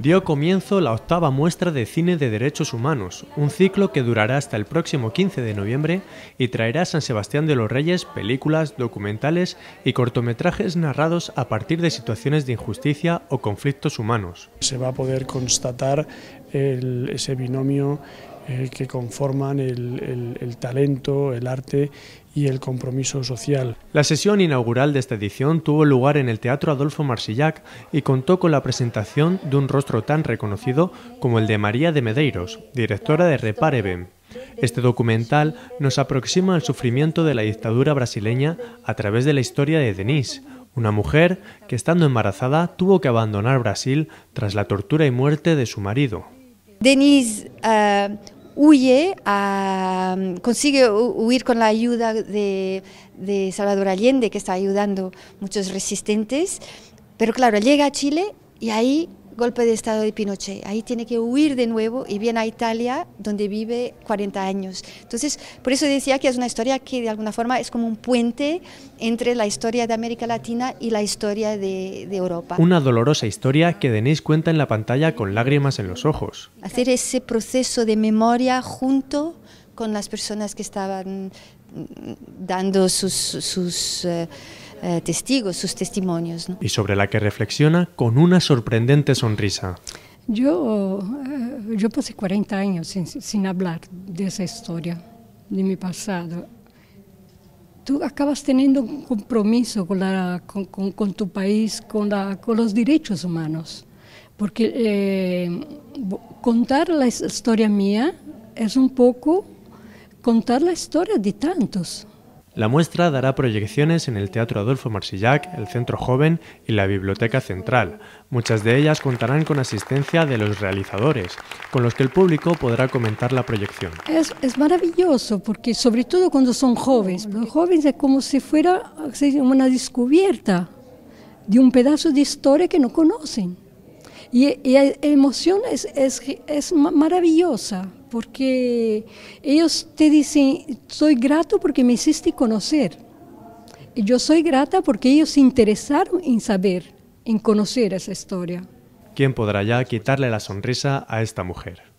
dio comienzo la octava muestra de cine de derechos humanos, un ciclo que durará hasta el próximo 15 de noviembre y traerá a San Sebastián de los Reyes películas, documentales y cortometrajes narrados a partir de situaciones de injusticia o conflictos humanos. Se va a poder constatar ese binomio que conforman el, talento, el arte y el compromiso social. La sesión inaugural de esta edición tuvo lugar en el Teatro Adolfo Marsillac y contó con la presentación de un rostro tan reconocido como el de María de Medeiros, directora de Repareben. Este documental nos aproxima al sufrimiento de la dictadura brasileña a través de la historia de Denise, una mujer que estando embarazada tuvo que abandonar Brasil tras la tortura y muerte de su marido. Denise, eh, huye, consigue huir con la ayuda de, de, Salvador Allende, que está ayudando muchos resistentes, pero claro, llega a Chile y ahí golpe de Estado de Pinochet. Ahí tiene que huir de nuevo y viene a Italia, donde vive 40 años. Entonces, por eso decía que es una historia que de alguna forma es como un puente entre la historia de América Latina y la historia de, Europa. Una dolorosa historia que Denise cuenta en la pantalla con lágrimas en los ojos. Hacer ese proceso de memoria junto con las personas que estaban mm, mm, dando sus, eh, eh, testigos, sus testimonios. Y sobre la que reflexiona con una sorprendente sonrisa. Yo, eh, yo pasé 40 años sin, hablar de esa historia, de mi pasado. Tú acabas teniendo un compromiso con, la, tu país, con, la, con los derechos humanos, porque contar la historia mía es un poco contar la historia de tantos. La muestra dará proyecciones en el Teatro Adolfo Marsillac, el Centro Joven y la Biblioteca Central. Muchas de ellas contarán con asistencia de los realizadores, con los que el público podrá comentar la proyección. Es, es maravilloso porque sobre todo cuando son jóvenes, los jóvenes es como si fuera una descubierta de un pedazo de historia que no conocen. Y, la emoción es, maravillosa porque ellos te dicen, soy grato porque me hiciste conocer. Y yo soy grata porque ellos se interesaron en saber, en conocer esa historia. ¿Quién podrá ya quitarle la sonrisa a esta mujer?